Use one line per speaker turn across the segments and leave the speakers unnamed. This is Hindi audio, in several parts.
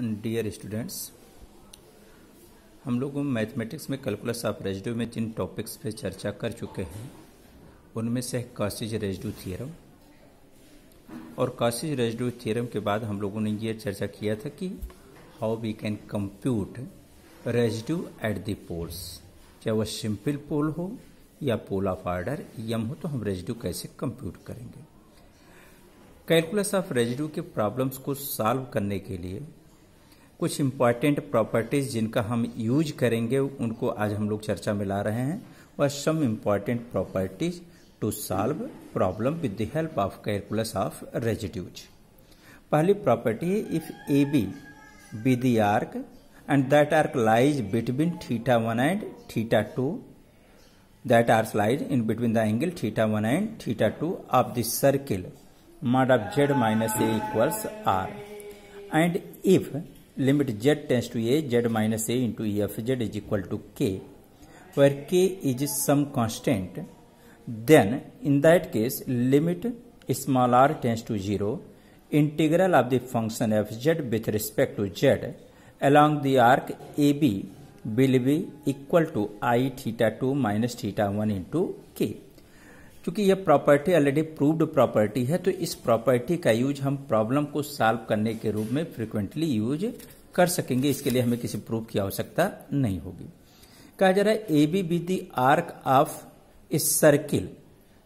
डियर स्टूडेंट्स हम लोग मैथमेटिक्स में कैलकुलस ऑफ रेजडू में जिन टॉपिक्स पे चर्चा कर चुके हैं उनमें से है रेजडू थ्योरम और काशिज रेजडू थ्योरम के बाद हम लोगों ने ये चर्चा किया था कि how we can compute residue at the poles चाहे वह सिंपल पोल हो या पोल ऑफ आर्डर यम हो तो हम रेजडू कैसे कंप्यूट करेंगे कैलकुलस ऑफ रेजडू के प्रॉब्लम्स को सॉल्व करने के लिए कुछ इम्पॉर्टेंट प्रॉपर्टीज़ जिनका हम यूज करेंगे उनको आज हम लोग चर्चा में ला रहे हैं और some important properties to solve problem with the help of calculus of residues पहली प्रॉपर्टी है if A B be the arc and that arc lies between theta one and theta two that arc lies in between the angle theta one and theta two of the circle mod of Z minus A equals R and if limit z tends to a z minus a into e of z is equal to k where k is some constant then in that case limit small r tends to 0 integral of the function f z with respect to z along the arc ab will be equal to i theta 2 minus theta 1 into k क्योंकि यह प्रॉपर्टी ऑलरेडी प्रूव्ड प्रॉपर्टी है तो इस प्रॉपर्टी का यूज हम प्रॉब्लम को सॉल्व करने के रूप में फ्रिक्वेंटली यूज कर सकेंगे इसके लिए हमें किसी प्रूफ की आवश्यकता नहीं होगी कहा जा रहा है A B be the arc of a circle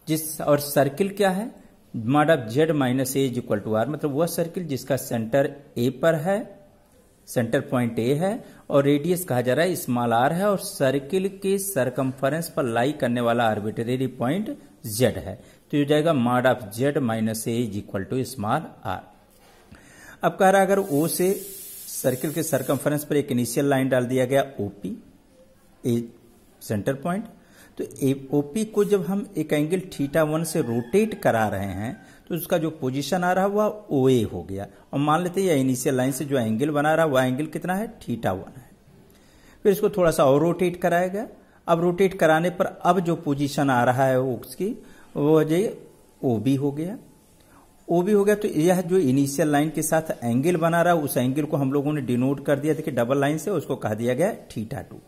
जिस और सर्किल क्या है mod of Z minus A is equal to R मतलब वह सर्किल जिसका सेंटर ए पर है सेंटर पॉइंट ए है और रेडियस कहा जा रहा है स्मॉल आर है और सर्किल के सरकमफरेंस पर लाई करने वाला आर्बिटरी पॉइंट जेड है तो ये जाएगा mod of Z minus A is equal to small R अब कह रहा है अगर ओ से सर्किल के सर्कम्फरेंस पर एक इनिशियल लाइन डाल दिया गया ओपी ए सेंटर पॉइंट तो ओपी को जब हम एक एंगल थीटा वन से रोटेट करा रहे हैं तो उसका जो पोजीशन आ रहा है वह ओ ए हो गया और मान लेते हैं इनिशियल लाइन से जो एंगल बना रहा है वह एंगल कितना है थीटा वन है फिर इसको थोड़ा सा और रोटेट कराया गया अब रोटेट कराने पर अब जो पोजीशन आ रहा है ओक्स उसकी वो जी ओ बी हो गया ओ बी हो गया तो यह जो इनिशियल लाइन के साथ एंगल बना रहा है उस एंगल को हम लोगों ने डिनोट कर दिया देखिए डबल लाइन से उसको कहा दिया गया थीटा टू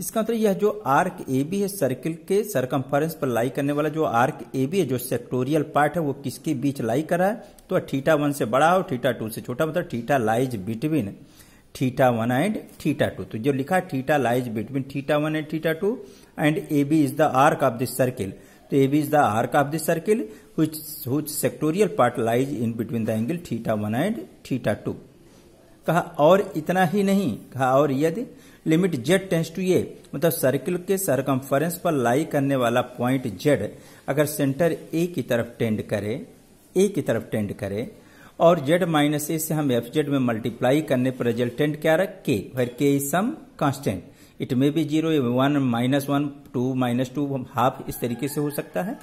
इसका मतलब यह जो आर्क ए बी है सर्किल के सरकमफरेंस पर लाई करने वाला जो आर्क ए बी है जो सेक्टोरियल पार्ट है वो किसके बीच लाई करा है तो थीटा वन से बड़ा और थीटा टू से छोटा मतलब theta lies between theta one and theta two तो जो लिखा theta lies between theta one and theta two and A B is the arc of this circle तो A B is the arc of this circle which which sectorial part lies in between the angle theta one and theta two कहा और इतना ही नहीं कहा और यदि limit Z tends to A मतलब सर्किल के सरकमफरेंस पर लाई करने वाला पॉइंट जेड अगर सेंटर ए की तरफ टेंड करे ए की तरफ टेंड करे और जेड माइनस ए से हम एफ जेड में मल्टीप्लाई करने पर रिजल्टेंट क्या रहा K where K is some constant it may be zero one minus one two minus two half इस तरीके से हो सकता है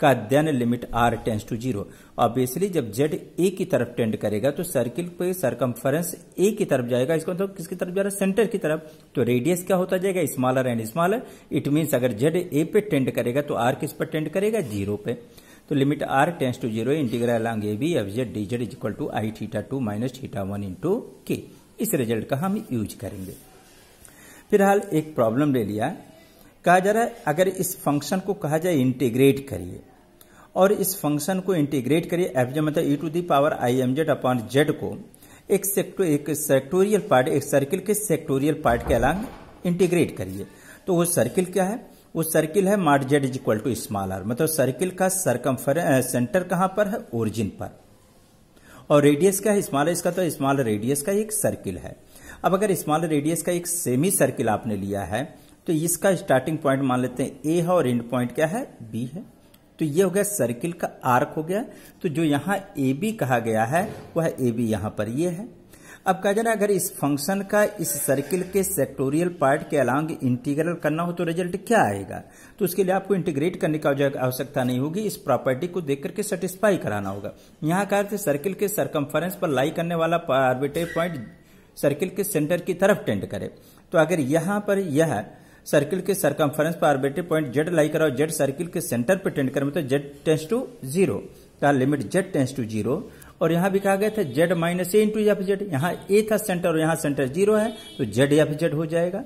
का then limit R tends to zero obviously जब जेड ए की तरफ टेंड करेगा तो सर्किल पे सरकमफरेंस ए की तरफ जाएगा इसका मतलब तो किसकी तरफ जा रहा है सेंटर की तरफ तो रेडियस क्या होता जाएगा smaller and smaller it means अगर जेड ए पे टेंड करेगा तो आर किस पर टेंड करेगा जीरो पे तो limit R tends to zero integral along A B F Z D Z equal to I theta two minus theta one into K इस रिजल्ट का हम यूज करेंगे फिलहाल एक प्रॉब्लम ले लिया कहा जा रहा है अगर इस फंक्शन को कहा जाए इंटीग्रेट करिए और इस फंक्शन को इंटीग्रेट करिए एफ जे मतलब E to the power I M Z upon Z को एक सेक्टो एक सेक्टोरियल पार्ट एक सर्किल के सेक्टोरियल पार्ट के अलांग इंटीग्रेट करिए तो वो सर्किल क्या है वो सर्किल है mod Z is equal to small R मतलब सर्किल का सरकम सेंटर कहां पर है ओरिजिन पर और रेडियस का है स्मॉल इसका तो स्मॉल रेडियस का एक सर्किल है अब अगर स्मॉल रेडियस का एक सेमी सर्किल आपने लिया है तो इसका स्टार्टिंग पॉइंट मान लेते हैं ए है और एंड पॉइंट क्या है बी है तो ये हो गया सर्किल का आर्क हो गया तो जो यहां ए बी कहा गया है वह ए बी यहां पर ये है अब कह जाना अगर इस फंक्शन का इस सर्किल के सेक्टोरियल पार्ट के अलांग इंटीग्रल करना हो तो रिजल्ट क्या आएगा तो उसके लिए आपको इंटीग्रेट करने की आवश्यकता नहीं होगी इस प्रॉपर्टी को देख करके सेटिस्फाई कराना होगा यहाँ कहा सर्किल के सर्कम्फरेंस पर लाई करने वाला आर्बिटेड पॉइंट सर्किल के सेंटर की तरफ टेंड करे तो अगर यहाँ पर यह सर्किल के सर्कम्फरेंस पर आर्बिटेड पॉइंट जेड लाई करा जेड सर्किल के सेंटर पर टेंड करे मतलब Z tends to zero limit Z tends to zero और यहां भी कहा गया था Z minus A into F Z यहां ए था सेंटर और यहां सेंटर जीरो है तो जेड एफ जेड हो जाएगा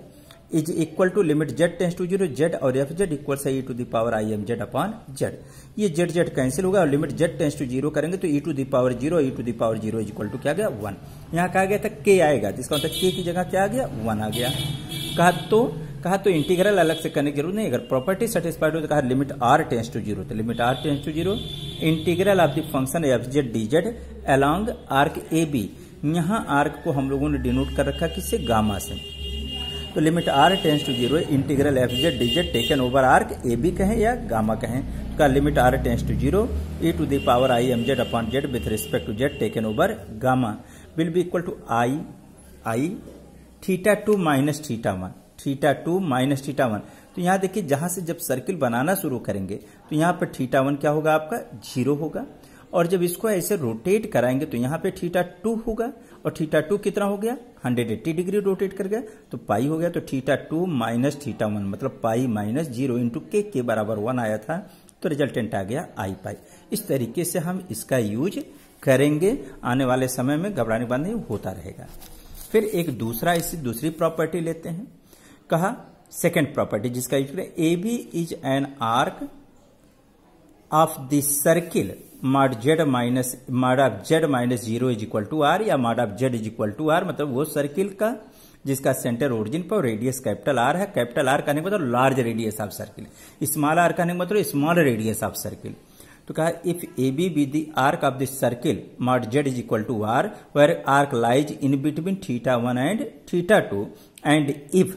is equal to limit Z tends to zero Z और एफ जेड इक्वल से E to power I M Z upon Z ये जेड जेड कैंसिल होगा और limit Z tends to zero करेंगे तो E to power zero E to power zero is equal to क्या गया वन यहाँ कहा गया था के आएगा जिसका मतलब के की जगह क्या आ गया वन आ गया कहा तो कहा तो इंटीग्रल अलग से करने की जरूरत नहीं अगर प्रॉपर्टी सेटिस्फाइड हो तो कहा limit R tends to zero तो limit R tends to zero integral of the function F Z D Z along arc A B यहाँ आर्क को हम लोगों ने डिनोट कर रखा किससे गामा से तो limit R tends to zero integral F Z D Z taken over arc A B कहें या गामा कहें का limit R tends to zero E to the power I M Z upon Z with respect to Z taken over gamma will be equal to I I theta two minus theta one theta two minus theta one तो यहां देखिए जहां से जब सर्किल बनाना शुरू करेंगे तो यहाँ पर थीटा वन क्या होगा आपका जीरो होगा और जब इसको ऐसे रोटेट कराएंगे तो यहाँ पे थीटा टू होगा और थीटा टू कितना हो गया 180 डिग्री रोटेट कर गया तो पाई हो गया तो theta two minus theta one मतलब पाई माइनस जीरो इंटू के के बराबर वन आया था तो रिजल्टेंट आ गया आई पाई इस तरीके से हम इसका यूज करेंगे आने वाले समय में घबराने बंद होता रहेगा फिर एक दूसरा इससे दूसरी प्रॉपर्टी लेते हैं कहा सेकेंड प्रॉपर्टी जिसका यूज करें A B is an arc of the circle mod Z minus mod of Z minus zero is equal to R या mod of Z is equal to R मतलब वो सर्किल का जिसका सेंटर ओरिजिन पर रेडियस कैपिटल आर है कैपिटल आर कहने का मतलब large radius of circle small R कहने का मतलब स्मॉल रेडियस ऑफ सर्किल तो कहा if A B be the arc of this circle mod Z is equal to R where arc lies in between theta one and theta two and if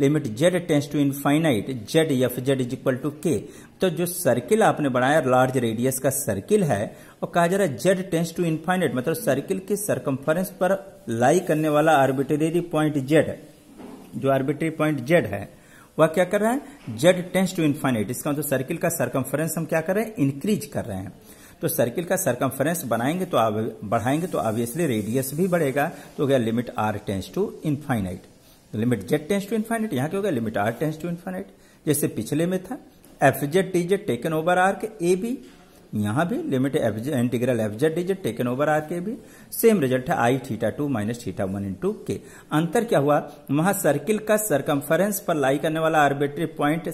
limit Z tends to infinite Z F Z is equal to K तो जो सर्किल आपने बनाया लार्ज रेडियस का सर्किल है और कहा जा रहा है जेड टेंस टू इनफाइनाइट मतलब सर्किल की सर्कम्फरेंस पर लाई करने वाला आर्बिटरी पॉइंट जेड जो आर्बिटरी पॉइंट जेड है वह क्या कर रहा है जेड टेंस टू इन्फाइनाइट इसका मतलब सर्किल का सर्कम्फरेंस हम क्या कर रहे हैं इंक्रीज कर रहे हैं तो सर्किल का सर्कम्फरेंस बनाएंगे तो बढ़ाएंगे तो ऑब्वियसली रेडियस भी बढ़ेगा तो गया limit R tends to infinite limit Z tends to infinite यहां क्या होगा limit R tends to infinite जैसे पिछले में था F Z D Z taken over R के ए बी यहां भी limit F Z integral F Z D Z taken over R के भी सेम रिजल्ट है I theta two minus theta one into K अंतर क्या हुआ वहां सर्किल का सरकमफरेंस पर लाई करने वाला आर्बिट्री पॉइंट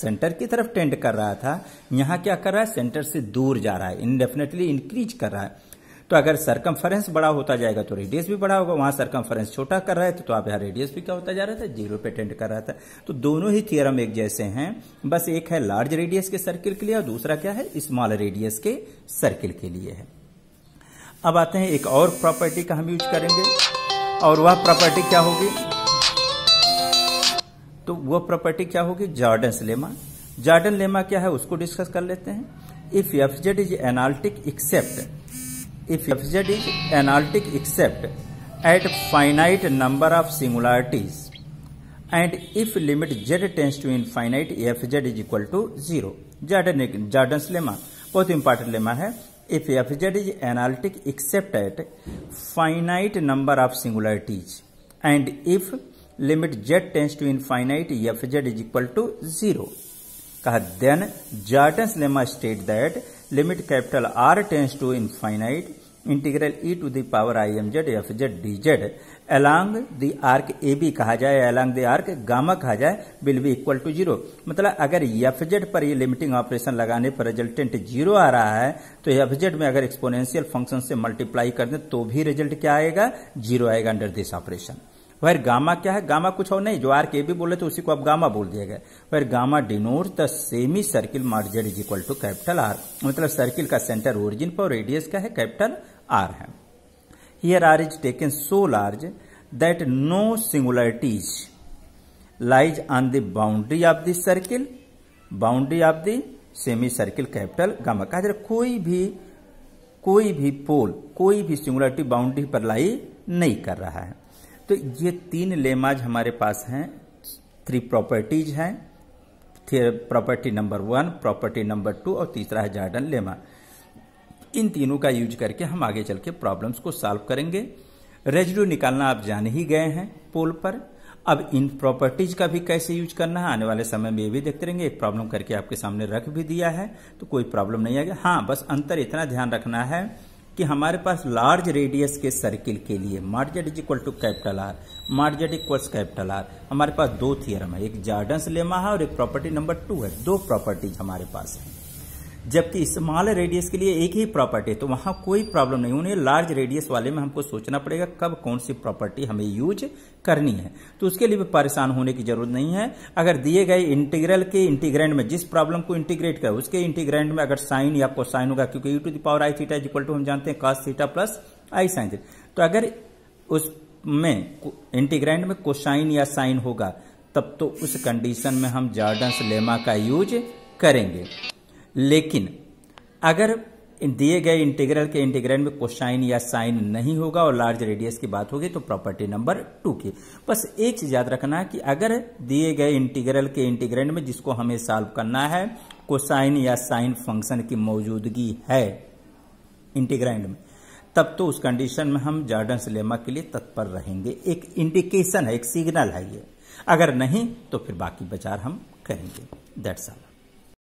सेंटर की तरफ टेंड कर रहा था यहां क्या कर रहा है सेंटर से दूर जा रहा है इनडेफिनेटली इंक्रीज कर रहा है तो अगर सर्कमफरेंस बड़ा होता जाएगा तो रेडियस भी बड़ा होगा वहां सर्कम्फरेंस छोटा कर रहा है तो, तो आप यहाँ रेडियस भी क्या होता जा रहा था जीरो पे टेंड कर रहा था तो दोनों ही थियरम एक जैसे हैं बस एक है लार्ज रेडियस के सर्किल के लिए और दूसरा क्या है स्मॉल रेडियस के सर्किल के लिए है अब आते हैं एक और प्रॉपर्टी का हम यूज करेंगे और वह प्रॉपर्टी क्या होगी तो वह प्रॉपर्टी क्या होगी जॉर्डन लेमा जॉर्डन लेमा क्या है उसको डिस्कस कर लेते हैं if F Z is analytic except if z is analytic except at finite number of singularities and if limit z tends to infinite fz is equal to 0 Jordan Jordan's lemma बहुत इंपॉर्टेंट लेमा है if F Z is analytic except at finite number of singularities and if limit Z tends to infinite F Z is equal to zero कहा then Jordan's lemma state that limit capital R tends to infinite integral E to the power I M Z F Z D Z along the arc A B कहा जाए एलॉन्ग दी आर्क गामा कहा जाए will be equal to zero मतलब अगर एफ जेड पर ये लिमिटिंग ऑपरेशन लगाने पर रिजल्टेंट जीरो आ रहा है तो एफ जेड में अगर एक्सपोनेंशियल फंक्शन से मल्टीप्लाई कर दें तो भी रिजल्ट क्या आएगा जीरो आएगा under this operation where gamma क्या है गामा कुछ और नहीं जो आर के भी बोले तो उसी को अब गामा बोल दिया गया where gamma denote the semi circle mod is equal to capital R मतलब सर्किल का सेंटर ओरिजिन पर रेडियस का है कैपिटल आर है here R is taken so large that no singularities lies on the boundary of the circle boundary of the semi circle capital gamma कहा कोई भी कोई भी पोल कोई भी सिंगुलरिटी बाउंड्री पर लाई नहीं कर रहा है तो ये तीन लेमाज हमारे पास हैं थ्री प्रॉपर्टीज हैं property number one property number two और तीसरा है जार्डन लेमा इन तीनों का यूज करके हम आगे चल के प्रॉब्लम्स को सॉल्व करेंगे रेजिड्यू निकालना आप जान ही गए हैं पोल पर अब इन प्रॉपर्टीज का भी कैसे यूज करना है आने वाले समय में ये भी देखते रहेंगे एक प्रॉब्लम करके आपके सामने रख भी दिया है तो कोई प्रॉब्लम नहीं आएगा हाँ बस अंतर इतना ध्यान रखना है कि हमारे पास लार्ज रेडियस के सर्किल के लिए mod z is equal to capital R mod z equals capital R हमारे पास दो थियरम है एक जार्डन्स लेमा है और एक प्रॉपर्टी नंबर टू है दो प्रॉपर्टीज हमारे पास है जबकि स्मॉल रेडियस के लिए एक ही प्रॉपर्टी तो वहां कोई प्रॉब्लम नहीं उन्हें लार्ज रेडियस वाले में हमको सोचना पड़ेगा कब कौन सी प्रॉपर्टी हमें यूज करनी है तो उसके लिए भी परेशान होने की जरूरत नहीं है अगर दिए गए इंटीग्रल के इंटीग्रेंड में जिस प्रॉब्लम को इंटीग्रेट कर उसके इंटीग्रेंड में अगर साइन या साइन होगा क्योंकि U to the power power I theta equal to हम जानते हैं cos theta plus I sine तो अगर उसमें इंटीग्रेंड में कोसाइन या साइन होगा तब तो उस कंडीशन में हम जार्डन लेमा का यूज करेंगे लेकिन अगर दिए गए इंटीग्रल के इंटीग्रल में कोशाइन या साइन नहीं होगा और लार्ज रेडियस की बात होगी तो प्रॉपर्टी नंबर टू की बस एक चीज याद रखना कि अगर दिए गए इंटीग्रल के इंटीग्रेंड में जिसको हमें सॉल्व करना है कोसाइन या साइन फंक्शन की मौजूदगी है इंटीग्रेंड में तब तो उस कंडीशन में हम जार्डन लेमा के लिए तत्पर रहेंगे एक इंडिकेशन है एक सिग्नल है ये अगर नहीं तो फिर बाकी बाजार हम करेंगे दैट्स ऑल